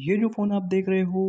ये जो फ़ोन आप देख रहे हो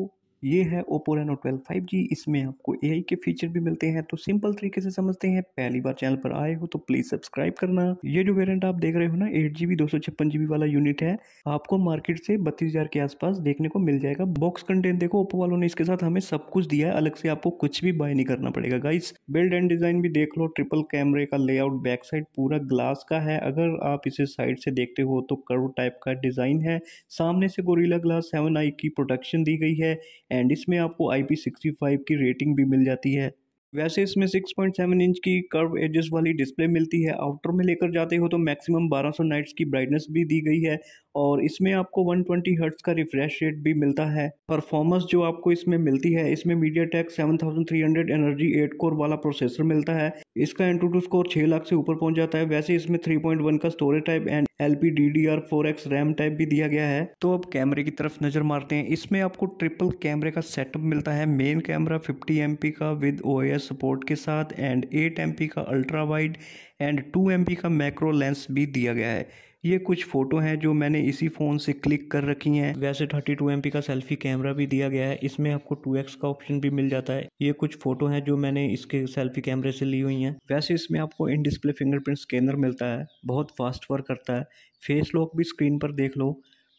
ये है Oppo Reno twelve five G इसमें आपको ए के फीचर भी मिलते हैं तो सिंपल तरीके से समझते हैं पहली बार चैनल पर आए हो तो प्लीज सब्सक्राइब करना ये जो वेरियंट आप देख रहे हो ना एट जीबी दो सौ छप्पन जीबी वाला यूनिट है आपको मार्केट से बत्तीस हजार के आसपास देखने को मिल जाएगा बॉक्स कंटेंट देखो ओप्पो वालों ने इसके साथ हमें सब कुछ दिया है अलग से आपको कुछ भी बाय नहीं करना पड़ेगा गाइस बिल्ड एंड डिजाइन भी देख लो ट्रिपल कैमरे का लेआउट बैक साइड पूरा ग्लास का है अगर आप इसे साइड से देखते हो तो कर्व टाइप का डिजाइन है सामने से गोरिला ग्लास सेवन आई की प्रोटेक्शन दी गई है एंड इसमें आपको आई पी सिक्सटी फाइव की रेटिंग भी मिल जाती है वैसे इसमें सिक्स पॉइंट सेवन इंच की कर्व एजेस वाली डिस्प्ले मिलती है आउटर में लेकर जाते हो तो मैक्सिमम बारह सौ नाइट्स की ब्राइटनेस भी दी गई है और इसमें आपको वन ट्वेंटी हर्ट्स का रिफ्रेश रेट भी मिलता है परफॉर्मेंस जो आपको इसमें मिलती है इसमें MediaTek seven thousand three hundred energy eight core वाला प्रोसेसर मिलता है इसका टू स्कोर छः लाख से ऊपर पहुंच जाता है वैसे इसमें थ्री पॉइंट वन का storage type and L P D D R four X RAM type भी दिया गया है तो अब कैमरे की तरफ नज़र मारते हैं इसमें आपको ट्रिपल कैमरे का सेटअप मिलता है main camera fifty M P का विद ओ एस सपोर्ट के साथ एंड एट एम पी का ultra wide and two M P का मैक्रो लेंस भी दिया गया है ये कुछ फ़ोटो हैं जो मैंने इसी फ़ोन से क्लिक कर रखी हैं वैसे 32 टू का सेल्फी कैमरा भी दिया गया है इसमें आपको 2x का ऑप्शन भी मिल जाता है ये कुछ फ़ोटो हैं जो मैंने इसके सेल्फी कैमरे से ली हुई हैं वैसे इसमें आपको इन डिस्प्ले फिंगरप्रिंट स्कैनर मिलता है बहुत फास्ट वर्क करता है फेस लॉक भी स्क्रीन पर देख लो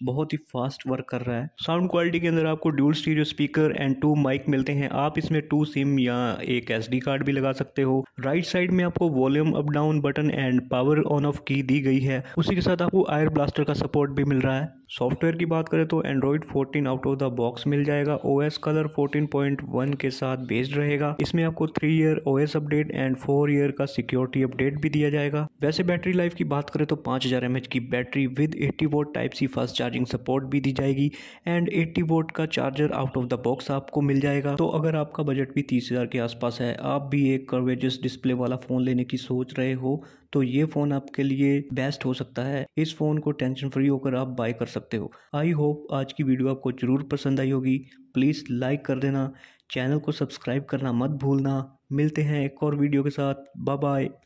बहुत ही फास्ट वर्क कर रहा है साउंड क्वालिटी के अंदर आपको dual stereo speaker and two mic मिलते हैं आप इसमें टू सिम या एक एस कार्ड भी लगा सकते हो राइट साइड में आपको volume up down button and power on off की दी गई है उसी के साथ आपको आयर ब्लास्टर का सपोर्ट भी मिल रहा है सॉफ्टवेयर की बात करें तो Android 14 out of the box मिल जाएगा ओएस कलर 14.1 के साथ बेस्ड रहेगा इसमें आपको three year OS update and four year का सिक्योरिटी अपडेट भी दिया जाएगा वैसे बैटरी लाइफ की बात करें तो पाँच हजार एम की battery with eighty watt type C fast charging support भी दी जाएगी एंड एट्टी वोट का charger out of the box आपको मिल जाएगा तो अगर आपका बजट भी तीस हजार के आसपास है आप भी एक कर्वेजस डिस्प्ले वाला फ़ोन लेने की सोच रहे हो तो ये फ़ोन आपके लिए बेस्ट हो सकता है इस फ़ोन को टेंशन फ्री होकर आप बाय कर सकते हो आई होप आज की वीडियो आपको ज़रूर पसंद आई होगी प्लीज़ लाइक कर देना चैनल को सब्सक्राइब करना मत भूलना मिलते हैं एक और वीडियो के साथ बाय बाय